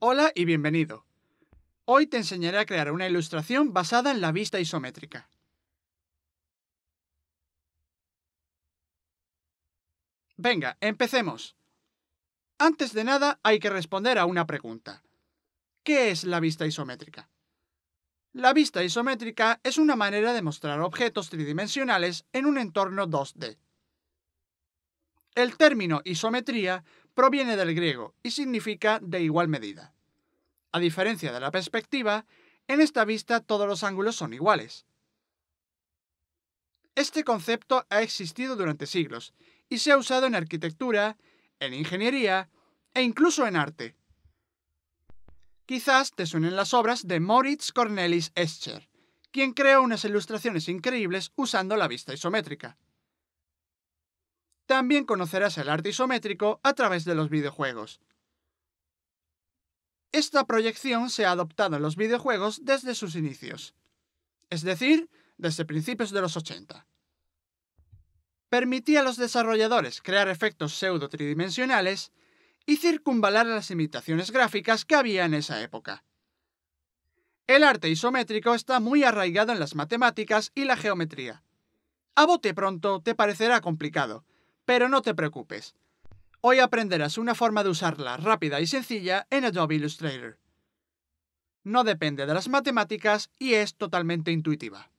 Hola y bienvenido. Hoy te enseñaré a crear una ilustración basada en la vista isométrica. Venga, empecemos. Antes de nada, hay que responder a una pregunta. ¿Qué es la vista isométrica? La vista isométrica es una manera de mostrar objetos tridimensionales en un entorno 2D. El término isometría proviene del griego y significa de igual medida. A diferencia de la perspectiva, en esta vista todos los ángulos son iguales. Este concepto ha existido durante siglos y se ha usado en arquitectura, en ingeniería e incluso en arte. Quizás te suenen las obras de Moritz Cornelis Escher, quien creó unas ilustraciones increíbles usando la vista isométrica también conocerás el arte isométrico a través de los videojuegos. Esta proyección se ha adoptado en los videojuegos desde sus inicios, es decir, desde principios de los 80. Permitía a los desarrolladores crear efectos pseudo tridimensionales y circunvalar las imitaciones gráficas que había en esa época. El arte isométrico está muy arraigado en las matemáticas y la geometría. A bote pronto te parecerá complicado, pero no te preocupes. Hoy aprenderás una forma de usarla rápida y sencilla en Adobe Illustrator. No depende de las matemáticas y es totalmente intuitiva.